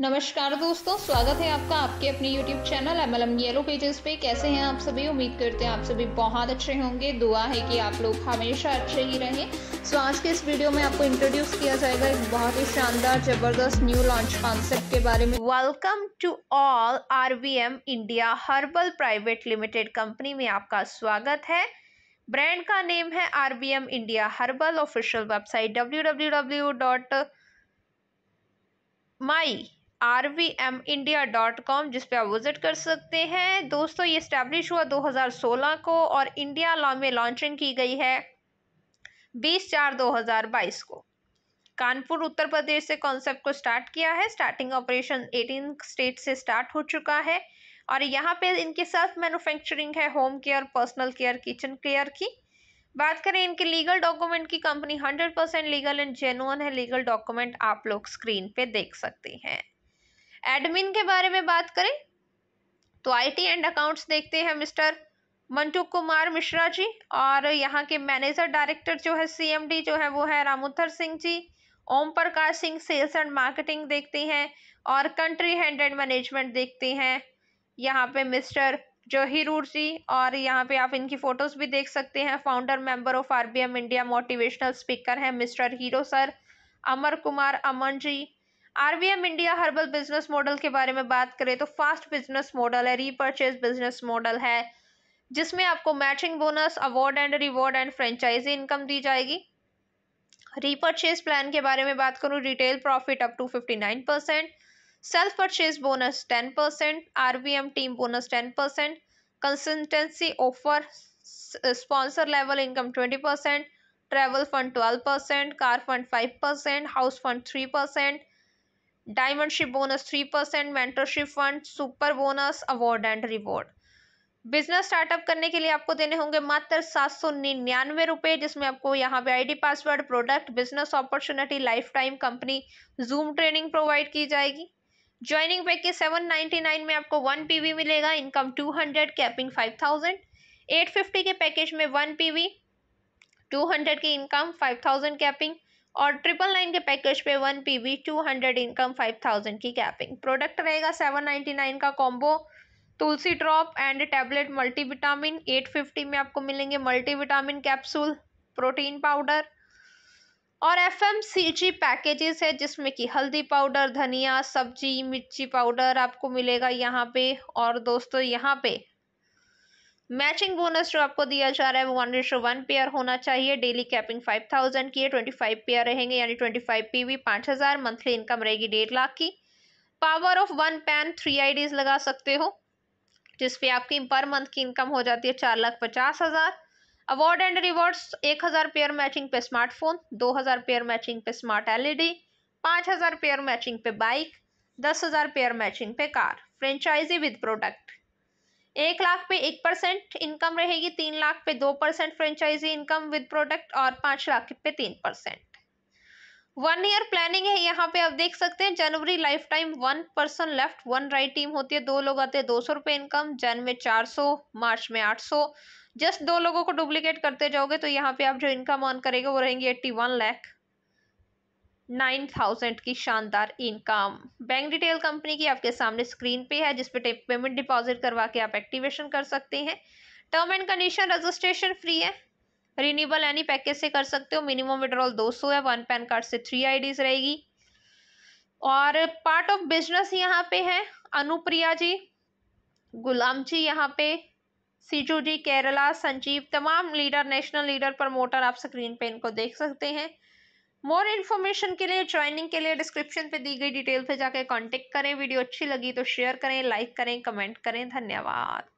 नमस्कार दोस्तों स्वागत है आपका आपके अपने YouTube channel M L M yellow pages पे कैसे हैं आप सभी उम्मीद करते हैं आप सभी बहुत अच्छे होंगे दुआ है कि आप लोग हमेशा अच्छे ही रहें सो आज के इस वीडियो में आपको इंट्रोड्यूस किया जाएगा एक बहुत ही शानदार जबरदस्त न्यू लॉन्च कॉन्सेप्ट के बारे में welcome to all R India herbal private limited company में आपका स्वागत है ब्रांड का नेम है R India herbal official website W W W dot my R V M India dot com जिसपे आप विज़िट कर सकते हैं दोस्तों ये इस्टेब्लिश हुआ 2016 को और इंडिया लॉ में लॉन्चिंग की गई है 20 चार 2022 को कानपुर उत्तर प्रदेश से कॉन्सेप्ट को स्टार्ट किया है स्टार्टिंग ऑपरेशन 18 स्टेट से स्टार्ट हो चुका है और यहाँ पे इनके सेल्फ मैन्युफैक्चरिंग है home care personal care kitchen care की बात करें इनके लीगल डॉक्यूमेंट की company 100 percent legal and genuine है लीगल डॉक्यूमेंट आप लोग स्क्रीन पे देख सकते हैं एडमिन के बारे में बात करें तो आईटी एंड अकाउंट्स देखते हैं मिस्टर मंटू कुमार मिश्रा जी और यहाँ के मैनेजर डायरेक्टर जो है सीएमडी जो है वो है Ramotthar Singh ji Om Prakash Singh sales and marketing देखते हैं और कंट्री हैंड एंड मैनेजमेंट देखते हैं यहाँ पे मिस्टर जोहिरूर जी और यहाँ पे आप इनकी फ़ोटोज़ भी देख सकते हैं founder member of RBM India motivational speaker हैं mister hero sir Amar Kumar Aman ji RBM India herbal business model के बारे में बात करें तो फास्ट बिजनेस मॉडल है रीपर्चेज बिजनेस मॉडल है जिसमें आपको matching bonus award and reward and franchise income दी जाएगी रीपर्चेज प्लान के बारे में बात करूँ retail profit up to fifty nine percent self purchase bonus ten percent are team bonus ten percent consistency offer sponsor level income twenty percent travel fund twelve percent car fund five percent house fund three percent diamondship bonus three percent mentorship fund super bonus award and reward business startup करने के लिए आपको देने होंगे मात्र सात सौ निन्यानवे रुपये जिसमें आपको यहाँ पे ID password product business opportunity life time company zoom training provide की जाएगी joining package seven ninety nine में आपको वन पीवी मिलेगा income two hundred capping five thousand eight fifty के पैकेज में one P V two hundred की income five thousand capping और triple nine के पैकेज पे one P V two hundred income five thousand की capping product रहेगा seven ninety nine का combo tulsi drop and tablet multivitamin eight fifty में आपको मिलेंगे मल्टीविटामिन कैप्सूल प्रोटीन पाउडर और F M C G packages है जिसमें कि हल्दी पाउडर धनिया सब्जी मिर्ची पाउडर आपको मिलेगा यहाँ पे और दोस्तों यहाँ पे मैचिंग बोनस जो आपको दिया जा रहा है वो वन रेशो वन पेयर होना चाहिए डेली कैपिंग फाइव थाउजेंड की है ट्वेंटी फाइव पेयर रहेंगे यानी ट्वेंटी फाइव पी वी पाँच हज़ार मंथली इनकम रहेगी डेढ़ लाख की power of one PAN three IDs लगा सकते हो जिसपे आपकी पर मंथ की इनकम हो जाती है चार लाख पचास हज़ार अवार्ड एंड रिवॉर्ड्स एक हज़ार पेयर मैचिंग पे स्मार्टफोन दो हज़ार पेयर मैचिंग पे स्मार्ट एल ई डी पाँच हज़ार पेयर मैचिंग पे बाइक दस हज़ार पेयर मैचिंग पे कार फ्रेंचाइजी विद प्रोडक्ट एक लाख पे एक परसेंट इनकम रहेगी तीन लाख पे दो percent franchise income with product और पांच लाख पे तीन परसेंट वन ईयर प्लानिंग है यहाँ पे आप देख सकते हैं जनवरी life time one person left one right team होती है दो लोग आते हैं दो सौ रुपये इनकम जन में चार सौ मार्च में आठ सौ जस्ट दो लोगों को डुप्लीकेट करते जाओगे तो यहाँ पे आप जो इनकम ऑन करेंगे वो रहेंगे eighty one lakh nine thousand की शानदार इनकम बैंक डिटेल कंपनी की आपके सामने स्क्रीन पे है जिसपे पेमेंट डिपॉजिट करवा के आप एक्टिवेशन कर सकते हैं term and condition registration free है रिन्यूबल एनी पैकेज से कर सकते हो मिनिमम विड्रॉल दो सौ है वन पैन कार्ड से थ्री आई रहेगी और पार्ट ऑफ बिजनेस यहाँ पे है अनुप्रिया जी गुलाम जी यहाँ पे सीजू जी केरला संजीव तमाम लीडर नेशनल लीडर प्रमोटर आप स्क्रीन पे इनको देख सकते हैं मोर इन्फॉर्मेशन के लिए ज्वाइनिंग के लिए डिस्क्रिप्शन पे दी गई डिटेल पे जाके कांटेक्ट करें वीडियो अच्छी लगी तो शेयर करें लाइक करें कमेंट करें धन्यवाद